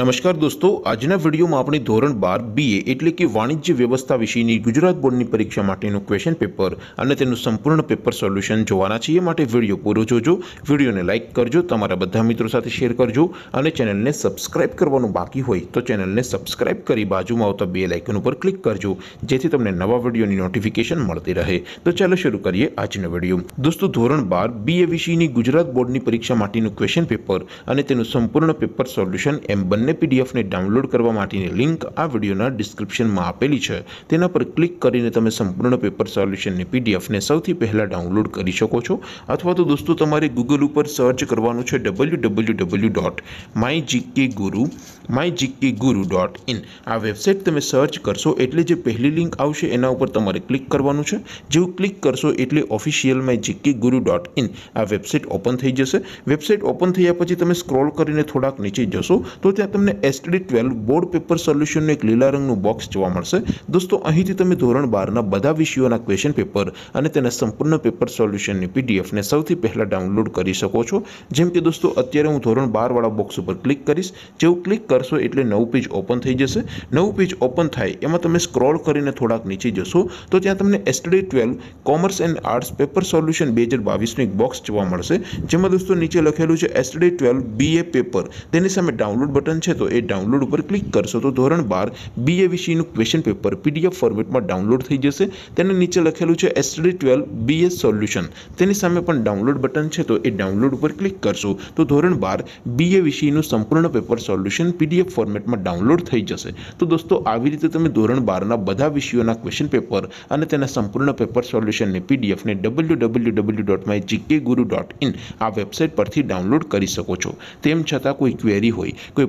नमस्कार दोस्तों आज ना वीडियो म अपनी ધોરણ 12 बीए એટલે કે વાણિજ્ય વ્યવસ્થા વિષયની ગુજરાત બોર્ડની પરીક્ષા માટેનું ક્વેશ્ચન પેપર અને તેનું સંપૂર્ણ પેપર સોલ્યુશન જોવા ના છે એ માટે વિડિયો પૂરો જોજો વિડિયોને લાઈક કરજો તમારા બધા મિત્રો સાથે શેર કરજો અને ચેનલને સબ્સ્ક્રાઇબ કરવાનું બાકી હોય તો ચેનલને સબ્સ્ક્રાઇબ કરી बाजूમાં આવતો બેલ આઇકન ઉપર ક્લિક કરજો જેથી તમને નવા વિડિયોની નોટિફિકેશન મળતી રહે તો ચાલો શરૂ કરીએ આજનો વિડિયો दोस्तों ધોરણ 12 बीए વિષયની ગુજરાત બોર્ડની પરીક્ષા માટેનું ક્વેશ્ચન પેપર અને તેનું સંપૂર્ણ પેપર સોલ્યુશન એમ પીડીએફ ને ડાઉનલોડ કરવા માટેની લિંક આ વિડિયોના ડિસ્ક્રિપ્શનમાં આપેલી છે તેના પર ક્લિક કરીને તમે સંપૂર્ણ પેપર સોલ્યુશન ની પીડીએફ ને સૌથી પહેલા ડાઉનલોડ કરી શકો છો અથવા તો દુસતો તમારે Google ઉપર સર્ચ કરવાનું છે www.mygkguru mygkguru.in આ વેબસાઈટ તમે સર્ચ કરશો એટલે જે પહેલી લિંક આવશે એના ઉપર તમારે ક્લિક કરવાનું છે જેઉ ક્લિક કરશો એટલે ઓફિશિયલ mygkguru.in આ વેબસાઈટ ઓપન થઈ જશે વેબસાઈટ ઓપન થઈયા પછી તમે સ્ક્રોલ કરીને થોડાક નીચે જશો તો ત્યાં તમને એસટીડી ટ્વેલ્વ બોર્ડ પેપર સોલ્યુશનનું એક લીલા રંગનું બોક્સ જોવા મળશે દોસ્તો અહીંથી તમે ધોરણ બારના બધા વિષયોના ક્વેશ્ચન પેપર અને તેના સંપૂર્ણ પેપર સોલ્યુશનની પીડીએફને સૌથી પહેલાં ડાઉનલોડ કરી શકો છો જેમ કે દોસ્તો અત્યારે હું ધોરણ બારવાળા બોક્સ ઉપર ક્લિક કરીશ જેવું ક્લિક કરશો એટલે નવું પેજ ઓપન થઈ જશે નવું પેજ ઓપન થાય એમાં તમે સ્ક્રોલ કરીને થોડાક નીચે જશો તો ત્યાં તમને STD twelve commerce and arts paper solution બે હજાર બાવીસનું એક બોક્સ જોવા મળશે જેમાં દોસ્તો નીચે લખેલું છે એસટીડી ટ્વેલ્વ બીએ પેપર તેની સામે ડાઉનલોડ બટન છે તો એ ડાઉનલોડ ઉપર ક્લિક કરશો તો ધોરણ 12 बीए વિષય નું ક્વેશ્ચન પેપર પીડીએફ ફોર્મેટમાં ડાઉનલોડ થઈ જશે તેના નીચે લખેલું છે STD 12 BS સોલ્યુશન તેની સામે આપણ ડાઉનલોડ બટન છે તો એ ડાઉનલોડ ઉપર ક્લિક કરશો તો ધોરણ 12 बीए વિષય નું સંપૂર્ણ પેપર સોલ્યુશન પીડીએફ ફોર્મેટમાં ડાઉનલોડ થઈ જશે તો દોસ્તો આવી રીતે તમે ધોરણ 12 ના બધા વિષયોના ક્વેશ્ચન પેપર અને તેના સંપૂર્ણ પેપર સોલ્યુશન ને પીડીએફ ને www.mygkguru.in આ વેબસાઈટ પરથી ડાઉનલોડ કરી શકો છો તેમ છતાં કોઈ ક્વેરી હોય કોઈ